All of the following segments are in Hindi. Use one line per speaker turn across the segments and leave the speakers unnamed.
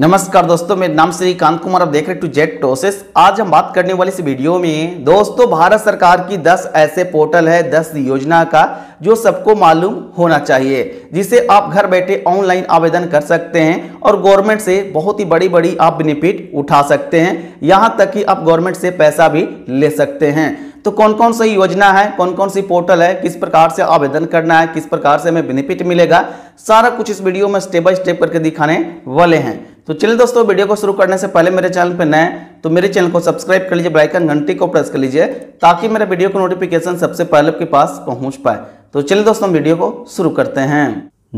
नमस्कार दोस्तों मेरे नाम श्री कांत कुमार आप देख रहे टू जेट प्रोसेस आज हम बात करने वाले इस वीडियो में दोस्तों भारत सरकार की 10 ऐसे पोर्टल है 10 योजना का जो सबको मालूम होना चाहिए जिसे आप घर बैठे ऑनलाइन आवेदन कर सकते हैं और गवर्नमेंट से बहुत ही बड़ी बड़ी आप बेनिफिट उठा सकते हैं यहाँ तक कि आप गवर्नमेंट से पैसा भी ले सकते हैं तो कौन कौन सी योजना है कौन कौन सी पोर्टल है किस प्रकार से आवेदन करना है किस प्रकार से हमें बेनिफिट मिलेगा सारा कुछ इस वीडियो में स्टेप बाय स्टेप करके दिखाने वाले हैं तो चलिए दोस्तों वीडियो को शुरू करने से पहले मेरे चैनल पर नए तो मेरे चैनल को सब्सक्राइब कर लीजिए ब्राइकन घंटी को प्रेस कर लीजिए ताकि मेरे वीडियो को नोटिफिकेशन सबसे पहले आपके पास पहुंच पाए तो चलिए दोस्तों वीडियो को शुरू करते हैं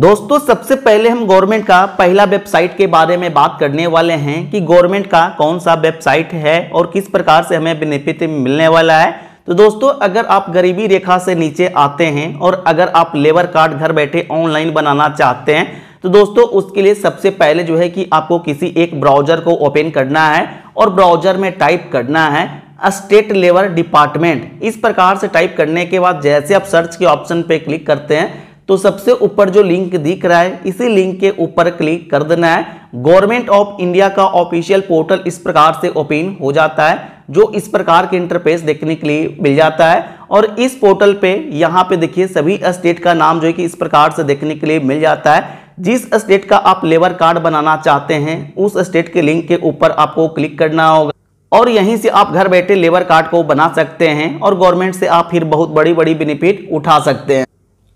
दोस्तों सबसे पहले हम गवर्नमेंट का पहला वेबसाइट के बारे में बात करने वाले हैं कि गवर्नमेंट का कौन सा वेबसाइट है और किस प्रकार से हमें बेनिफिट मिलने वाला है तो दोस्तों अगर आप गरीबी रेखा से नीचे आते हैं और अगर आप लेबर कार्ड घर बैठे ऑनलाइन बनाना चाहते हैं तो दोस्तों उसके लिए सबसे पहले जो है कि आपको किसी एक ब्राउजर को ओपन करना है और ब्राउजर में टाइप करना है स्टेट लेवल डिपार्टमेंट इस प्रकार से टाइप करने के बाद जैसे आप सर्च के ऑप्शन पे क्लिक करते हैं तो सबसे ऊपर जो लिंक दिख रहा है इसी लिंक के ऊपर क्लिक कर देना है गवर्नमेंट ऑफ इंडिया का ऑफिशियल पोर्टल इस प्रकार से ओपन हो जाता है जो इस प्रकार के इंटरफेस देखने के लिए मिल जाता है और इस पोर्टल पे यहाँ पे देखिए सभी स्टेट का नाम जो है कि इस प्रकार से देखने के लिए मिल जाता है जिस स्टेट का आप लेबर कार्ड बनाना चाहते हैं उस स्टेट के लिंक के ऊपर आपको क्लिक करना होगा और यहीं से आप घर बैठे लेबर कार्ड को बना सकते हैं और गवर्नमेंट से आप फिर बहुत बड़ी बड़ी बेनिफिट उठा सकते हैं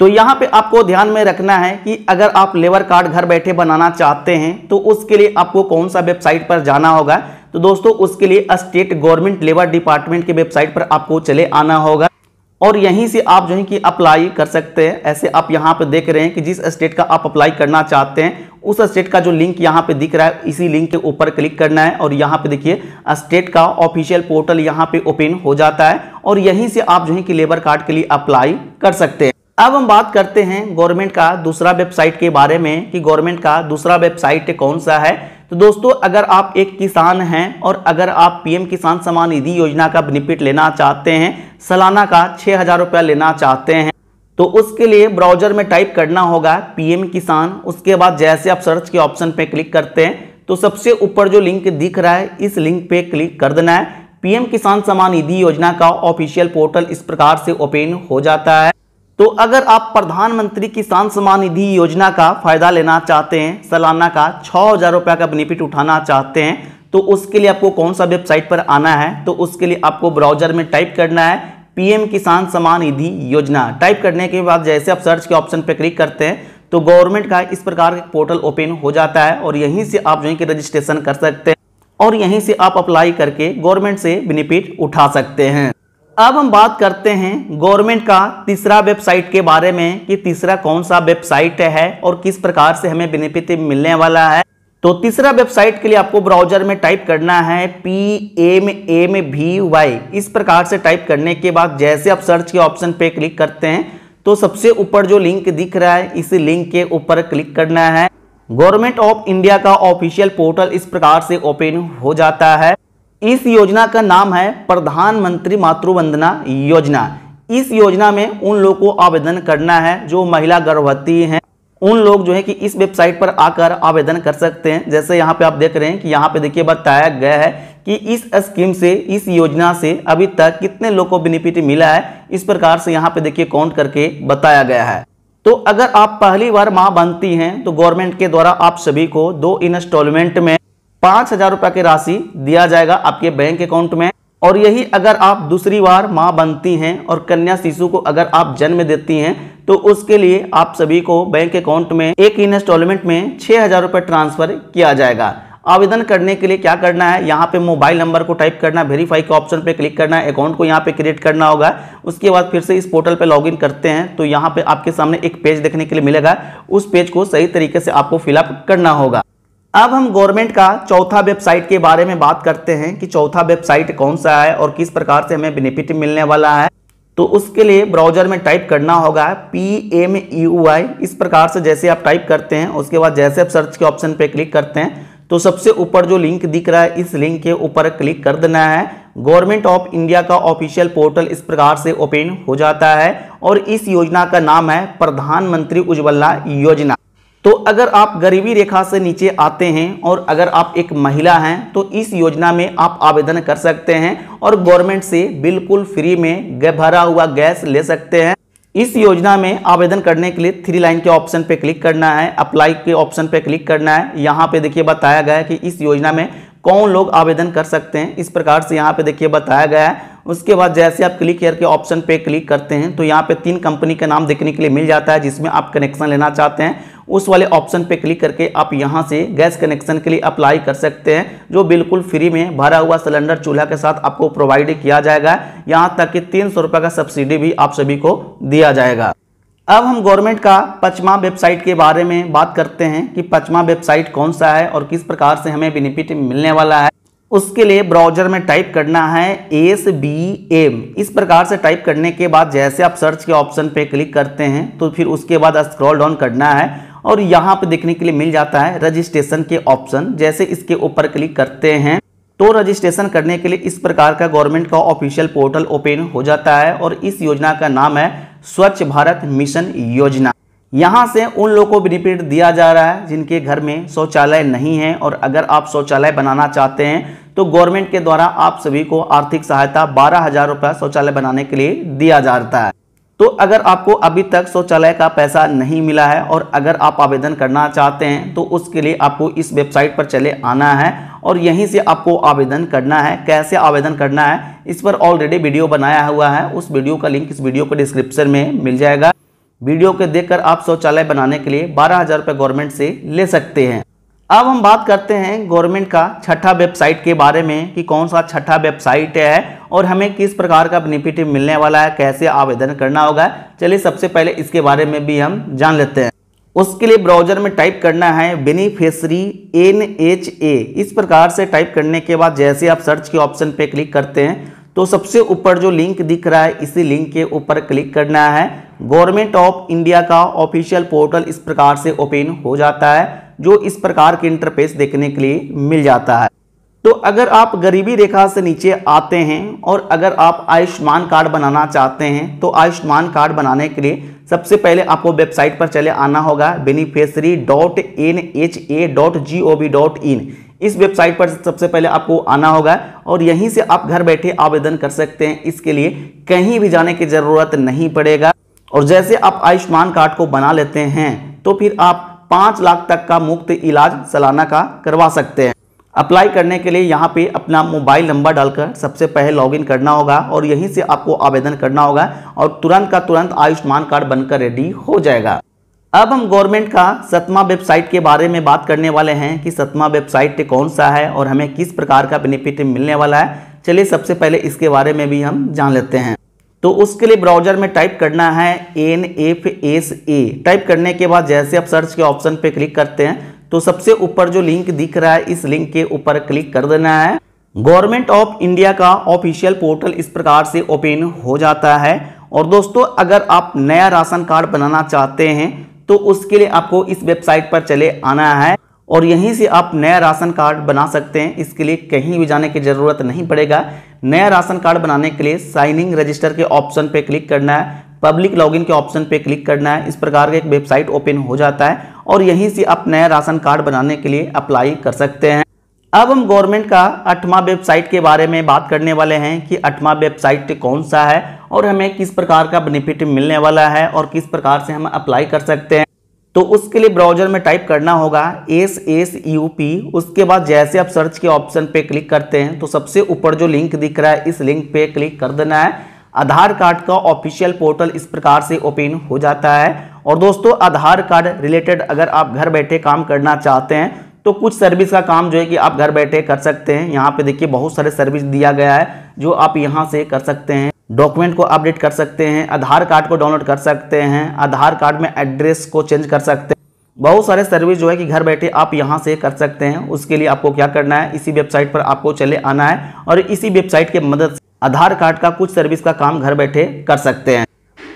तो यहाँ पे आपको ध्यान में रखना है कि अगर आप लेबर कार्ड घर बैठे बनाना चाहते हैं तो उसके लिए आपको कौन सा वेबसाइट पर जाना होगा तो दोस्तों उसके लिए स्टेट गवर्नमेंट लेबर डिपार्टमेंट की वेबसाइट पर आपको चले आना होगा और यहीं से आप जो है कि अप्लाई कर सकते हैं ऐसे आप यहाँ पे देख रहे हैं कि जिस स्टेट का आप अप्लाई करना चाहते हैं उस स्टेट का जो लिंक यहाँ पे दिख रहा है इसी लिंक के ऊपर क्लिक करना है और यहाँ पे देखिए स्टेट का ऑफिशियल पोर्टल यहाँ पे ओपन हो जाता है और यहीं से आप जो है कि लेबर कार्ड के लिए अप्लाई कर सकते हैं अब हम बात करते हैं गवर्नमेंट का दूसरा वेबसाइट के बारे में कि गवर्नमेंट का दूसरा वेबसाइट कौन सा है तो दोस्तों अगर आप एक किसान हैं और अगर आप पीएम किसान सम्मान निधि योजना का बेनिफिट लेना चाहते हैं सालाना का छः हज़ार रुपया लेना चाहते हैं तो उसके लिए ब्राउजर में टाइप करना होगा पीएम किसान उसके बाद जैसे आप सर्च के ऑप्शन पे क्लिक करते हैं तो सबसे ऊपर जो लिंक दिख रहा है इस लिंक पे क्लिक कर देना है पीएम किसान सम्मान निधि योजना का ऑफिशियल पोर्टल इस प्रकार से ओपन हो जाता है तो अगर आप प्रधानमंत्री किसान सम्मान निधि योजना का फायदा लेना चाहते हैं सालाना का छः हज़ार रुपये का बेनिफिट उठाना चाहते हैं तो उसके लिए आपको कौन सा वेबसाइट पर आना है तो उसके लिए आपको ब्राउजर में टाइप करना है पीएम किसान सम्मान निधि योजना टाइप करने के बाद जैसे आप सर्च के ऑप्शन पर क्लिक करते हैं तो गवर्नमेंट का इस प्रकार का पोर्टल ओपन हो जाता है और यहीं से आप जो है कि रजिस्ट्रेशन कर सकते हैं और यहीं से आप अप्लाई करके गवर्नमेंट से बेनिफिट उठा सकते हैं अब हम बात करते हैं गवर्नमेंट का तीसरा वेबसाइट के बारे में कि तीसरा कौन सा वेबसाइट है और किस प्रकार से हमें बेनिफिट मिलने वाला है तो तीसरा वेबसाइट के लिए आपको ब्राउजर में टाइप करना है P M M V Y इस प्रकार से टाइप करने के बाद जैसे आप सर्च के ऑप्शन पे क्लिक करते हैं तो सबसे ऊपर जो लिंक दिख रहा है इस लिंक के ऊपर क्लिक करना है गवर्नमेंट ऑफ इंडिया का ऑफिशियल पोर्टल इस प्रकार से ओपन हो जाता है इस योजना का नाम है प्रधानमंत्री मातृवंदना योजना इस योजना में उन लोगों को आवेदन करना है जो महिला गर्भवती हैं उन लोग जो है कि इस वेबसाइट पर आकर आवेदन कर सकते हैं जैसे यहाँ पे आप देख रहे हैं कि यहाँ पे देखिए बताया गया है कि इस स्कीम से इस योजना से अभी तक कितने लोग को बेनिफिट मिला है इस प्रकार से यहाँ पे देखिए काउंट करके बताया गया है तो अगर आप पहली बार माँ बनती हैं तो गवर्नमेंट के द्वारा आप सभी को दो इंस्टॉलमेंट में पाँच हजार रुपये की राशि दिया जाएगा आपके बैंक अकाउंट में और यही अगर आप दूसरी बार माँ बनती हैं और कन्या शिशु को अगर आप जन्म देती हैं तो उसके लिए आप सभी को बैंक अकाउंट में एक इंस्टॉलमेंट में छः हज़ार रुपये ट्रांसफ़र किया जाएगा आवेदन करने के लिए क्या करना है यहाँ पे मोबाइल नंबर को टाइप करना है वेरीफाई के ऑप्शन पे क्लिक करना है अकाउंट को यहाँ पे क्रिएट करना होगा उसके बाद फिर से इस पोर्टल पे लॉगिन करते हैं तो यहाँ पे आपके सामने एक पेज देखने के लिए मिलेगा उस पेज को सही तरीके से आपको फिलअप करना होगा अब हम गवर्नमेंट का चौथा वेबसाइट के बारे में बात करते हैं कि चौथा वेबसाइट कौन सा है और किस प्रकार से हमें बेनिफिट मिलने वाला है तो उसके लिए ब्राउजर में टाइप करना होगा पी एम यू आई इस प्रकार से जैसे आप टाइप करते हैं उसके बाद जैसे आप सर्च के ऑप्शन पे क्लिक करते हैं तो सबसे ऊपर जो लिंक दिख रहा है इस लिंक के ऊपर क्लिक कर देना है गवर्नमेंट ऑफ इंडिया का ऑफिशियल पोर्टल इस प्रकार से ओपन हो जाता है और इस योजना का नाम है प्रधानमंत्री उज्ज्वला योजना तो अगर आप गरीबी रेखा से नीचे आते हैं और अगर आप एक महिला हैं तो इस योजना में आप आवेदन कर सकते हैं और गवर्नमेंट से बिल्कुल फ्री में भरा हुआ गैस ले सकते हैं इस योजना में आवेदन करने के लिए थ्री लाइन के ऑप्शन पे क्लिक करना है अप्लाई के ऑप्शन पे क्लिक करना है यहाँ पे देखिए बताया गया है कि इस योजना में कौन लोग आवेदन कर सकते हैं इस प्रकार से यहाँ पे देखिए बताया गया है उसके बाद जैसे आप क्लिक हेयर के ऑप्शन पे क्लिक करते हैं तो यहाँ पे तीन कंपनी का नाम देखने के लिए मिल जाता है जिसमें आप कनेक्शन लेना चाहते हैं उस वाले ऑप्शन पे क्लिक करके आप यहाँ से गैस कनेक्शन के लिए अप्लाई कर सकते हैं जो बिल्कुल फ्री में भरा हुआ सिलेंडर चूल्हा के साथ आपको प्रोवाइड किया जाएगा यहाँ तक कि तीन सौ का सब्सिडी भी आप सभी को दिया जाएगा अब हम गवर्नमेंट का पचमा वेबसाइट के बारे में बात करते हैं कि पचमा वेबसाइट कौन सा है और किस प्रकार से हमें बेनिफिट मिलने वाला है उसके लिए ब्राउजर में टाइप करना है एस बी एम इस प्रकार से टाइप करने के बाद जैसे आप सर्च के ऑप्शन पे क्लिक करते हैं तो फिर उसके बाद स्क्रॉल डाउन करना है और यहाँ पे देखने के लिए मिल जाता है रजिस्ट्रेशन के ऑप्शन जैसे इसके ऊपर क्लिक करते हैं तो रजिस्ट्रेशन करने के लिए इस प्रकार का गवर्नमेंट का ऑफिशियल पोर्टल ओपन हो जाता है और इस योजना का नाम है स्वच्छ भारत मिशन योजना यहाँ से उन लोगों को बेनिफिट दिया जा रहा है जिनके घर में शौचालय नहीं है और अगर आप शौचालय बनाना चाहते हैं तो गवर्नमेंट के द्वारा आप सभी को आर्थिक सहायता बारह हजार रुपया शौचालय बनाने के लिए दिया जाता है तो अगर आपको अभी तक शौचालय का पैसा नहीं मिला है और अगर आप आवेदन करना चाहते हैं तो उसके लिए आपको इस वेबसाइट पर चले आना है और यहीं से आपको आवेदन करना है कैसे आवेदन करना है इस पर ऑलरेडी वीडियो बनाया हुआ है उस वीडियो का लिंक इस वीडियो को डिस्क्रिप्शन में मिल जाएगा वीडियो के देखकर आप शौचालय बनाने के लिए बारह हज़ार गवर्नमेंट से ले सकते हैं अब हम बात करते हैं गवर्नमेंट का छठा वेबसाइट के बारे में कि कौन सा छठा वेबसाइट है और हमें किस प्रकार का बेनिफिट मिलने वाला है कैसे आवेदन करना होगा चलिए सबसे पहले इसके बारे में भी हम जान लेते हैं उसके लिए ब्राउजर में टाइप करना है बेनिफिशरी एन एच ए इस प्रकार से टाइप करने के बाद जैसे आप सर्च के ऑप्शन पे क्लिक करते हैं तो सबसे ऊपर जो लिंक दिख रहा है इसी लिंक के ऊपर क्लिक करना है गवर्नमेंट ऑफ इंडिया का ऑफिशियल पोर्टल इस प्रकार से ओपन हो जाता है जो इस प्रकार के इंटरफेस देखने के लिए मिल जाता है तो अगर आप गरीबी रेखा से नीचे आते हैं और अगर आप आयुष्मान कार्ड बनाना चाहते हैं तो आयुष्मान कार्ड बनाने के लिए सबसे पहले आपको वेबसाइट पर चले आना होगा beneficiary dot N H A dot G O V dot in इस वेबसाइट पर सबसे पहले आपको आना होगा और यहीं से आप घर बैठे आवेदन कर सकते हैं इसके लिए कहीं भी जाने की ज़रूरत नहीं पड़ेगा और जैसे आप आयुष्मान कार्ड को बना लेते हैं तो फिर आप पाँच लाख तक का मुफ्त इलाज सालाना का करवा सकते हैं अप्लाई करने के लिए यहाँ पे अपना मोबाइल नंबर डालकर सबसे पहले लॉगिन करना होगा और यहीं से आपको आवेदन करना होगा और तुरंत का तुरंत आयुष्मान कार्ड बनकर रेडी हो जाएगा अब हम गवर्नमेंट का सतमा वेबसाइट के बारे में बात करने वाले हैं कि सतमा वेबसाइट कौन सा है और हमें किस प्रकार का बेनिफिट मिलने वाला है चलिए सबसे पहले इसके बारे में भी हम जान लेते हैं तो उसके लिए ब्राउजर में टाइप करना है N F S A type करने के बाद जैसे आप सर्च के ऑप्शन पे क्लिक करते हैं तो सबसे ऊपर जो लिंक दिख रहा है इस लिंक के ऊपर क्लिक कर देना है गवर्नमेंट ऑफ इंडिया का ऑफिशियल पोर्टल इस प्रकार से ओपन हो जाता है और दोस्तों अगर आप नया राशन कार्ड बनाना चाहते हैं तो उसके लिए आपको इस वेबसाइट पर चले आना है और यहीं से आप नया राशन कार्ड बना सकते हैं इसके लिए कहीं भी जाने की ज़रूरत नहीं पड़ेगा नया राशन कार्ड बनाने के लिए साइनिंग रजिस्टर के ऑप्शन पे क्लिक करना है पब्लिक लॉगिन के ऑप्शन पे क्लिक करना है इस प्रकार का एक वेबसाइट ओपन हो जाता है और यहीं से आप नया राशन कार्ड बनाने के लिए अप्लाई कर सकते हैं अब हम गवर्नमेंट का अठवा वेबसाइट के बारे में बात करने वाले हैं कि अठवा वेबसाइट कौन सा है और हमें किस प्रकार का बेनिफिट मिलने वाला है और किस प्रकार से हम अप्लाई कर सकते हैं तो उसके लिए ब्राउजर में टाइप करना होगा एस एस यू पी उसके बाद जैसे आप सर्च के ऑप्शन पे क्लिक करते हैं तो सबसे ऊपर जो लिंक दिख रहा है इस लिंक पे क्लिक कर देना है आधार कार्ड का ऑफिशियल पोर्टल इस प्रकार से ओपन हो जाता है और दोस्तों आधार कार्ड रिलेटेड अगर आप घर बैठे काम करना चाहते हैं तो कुछ सर्विस का काम जो है कि आप घर बैठे कर सकते हैं यहाँ पे देखिए बहुत सारे सर्विस दिया गया है जो आप यहाँ से कर सकते हैं डॉक्यूमेंट को अपडेट कर सकते हैं आधार कार्ड को डाउनलोड कर सकते हैं आधार कार्ड में एड्रेस को चेंज कर सकते हैं बहुत सारे सर्विस जो है कि घर बैठे आप यहां से कर सकते हैं उसके लिए आपको क्या करना है इसी वेबसाइट पर आपको चले आना है और इसी वेबसाइट के मदद से आधार कार्ड का कुछ सर्विस का काम घर बैठे कर सकते हैं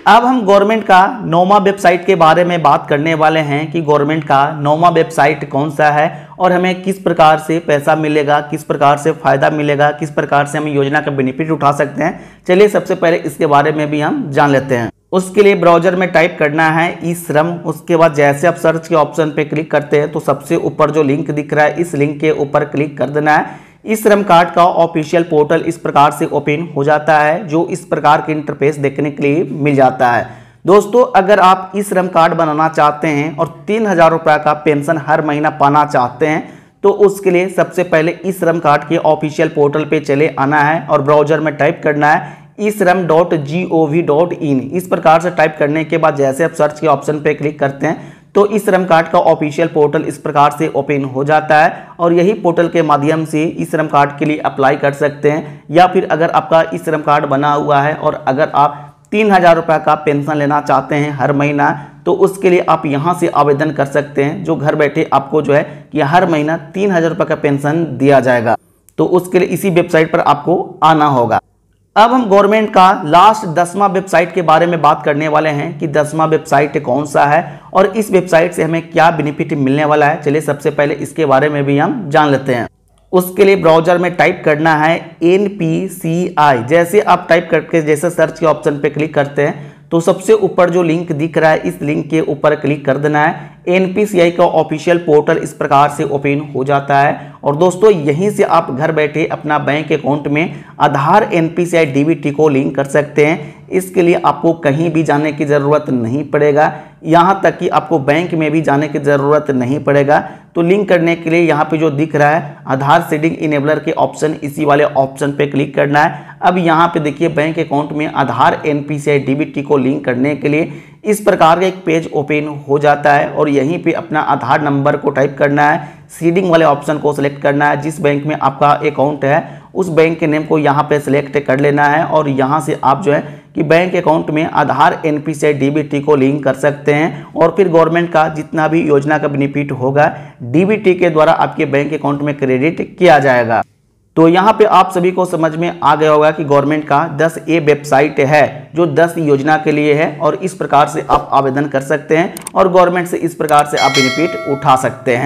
अब हम गवर्नमेंट का नोमा वेबसाइट के बारे में बात करने वाले हैं कि गवर्नमेंट का नोमा वेबसाइट कौन सा है और हमें किस प्रकार से पैसा मिलेगा किस प्रकार से फ़ायदा मिलेगा किस प्रकार से हम योजना का बेनिफिट उठा सकते हैं चलिए सबसे पहले इसके बारे में भी हम जान लेते हैं उसके लिए ब्राउजर में टाइप करना है ई श्रम उसके बाद जैसे आप सर्च के ऑप्शन पे क्लिक करते हैं तो सबसे ऊपर जो लिंक दिख रहा है इस लिंक के ऊपर क्लिक कर देना है इस श्रम कार्ड का ऑफिशियल पोर्टल इस प्रकार से ओपन हो जाता है जो इस प्रकार के इंटरफेस देखने के लिए मिल जाता है दोस्तों अगर आप इस श्रम कार्ड बनाना चाहते हैं और तीन हज़ार रुपये का पेंशन हर महीना पाना चाहते हैं तो उसके लिए सबसे पहले इस श्रम कार्ड के ऑफिशियल पोर्टल पे चले आना है और ब्राउजर में टाइप करना है e Shram dot G O V dot in इस प्रकार से टाइप करने के बाद जैसे आप सर्च के ऑप्शन पे क्लिक करते हैं तो इस श्रम कार्ड का ऑफिशियल पोर्टल इस प्रकार से ओपन हो जाता है और यही पोर्टल के माध्यम से इस श्रम कार्ड के लिए अप्लाई कर सकते हैं या फिर अगर आपका इस श्रम कार्ड बना हुआ है और अगर आप तीन हज़ार रुपये का पेंशन लेना चाहते हैं हर महीना तो उसके लिए आप यहाँ से आवेदन कर सकते हैं जो घर बैठे आपको जो है कि हर महीना तीन हज़ार का पेंशन दिया जाएगा तो उसके लिए इसी वेबसाइट पर आपको आना होगा अब हम गवर्नमेंट का लास्ट दसवां वेबसाइट के बारे में बात करने वाले हैं कि दसवां वेबसाइट कौन सा है और इस वेबसाइट से हमें क्या बेनिफिट मिलने वाला है चलिए सबसे पहले इसके बारे में भी हम जान लेते हैं उसके लिए ब्राउजर में टाइप करना है एन पी सी आई जैसे आप टाइप करके जैसे सर्च के ऑप्शन पे क्लिक करते हैं तो सबसे ऊपर जो लिंक दिख रहा है इस लिंक के ऊपर क्लिक कर देना है एन का ऑफिशियल पोर्टल इस प्रकार से ओपन हो जाता है और दोस्तों यहीं से आप घर बैठे अपना बैंक अकाउंट में आधार एन पी डीबीटी को लिंक कर सकते हैं इसके लिए आपको कहीं भी जाने की ज़रूरत नहीं पड़ेगा यहाँ तक कि आपको बैंक में भी जाने की ज़रूरत नहीं पड़ेगा तो लिंक करने के लिए यहाँ पे जो दिख रहा है आधार सेडिंग इनेबलर के ऑप्शन इसी वाले ऑप्शन पे क्लिक करना है अब यहाँ पे देखिए बैंक अकाउंट में आधार एन पी डीबीटी को लिंक करने के लिए इस प्रकार का एक पेज ओपन हो जाता है और यहीं पर अपना आधार नंबर को टाइप करना है सीडिंग वाले ऑप्शन को सिलेक्ट करना है जिस बैंक में आपका अकाउंट है उस बैंक के नेम को यहाँ पे सिलेक्ट कर लेना है और यहाँ से आप जो है कि बैंक अकाउंट में आधार एन पी से डीबीटी को लिंक कर सकते हैं और फिर गवर्नमेंट का जितना भी योजना का बेनिफिट होगा डी के द्वारा आपके बैंक अकाउंट में क्रेडिट किया जाएगा तो यहाँ पे आप सभी को समझ में आ गया होगा कि गवर्नमेंट का 10 ए वेबसाइट है जो 10 योजना के लिए है और इस प्रकार से आप आवेदन कर सकते हैं और गवर्नमेंट से इस प्रकार से आप बेनिफिट उठा सकते हैं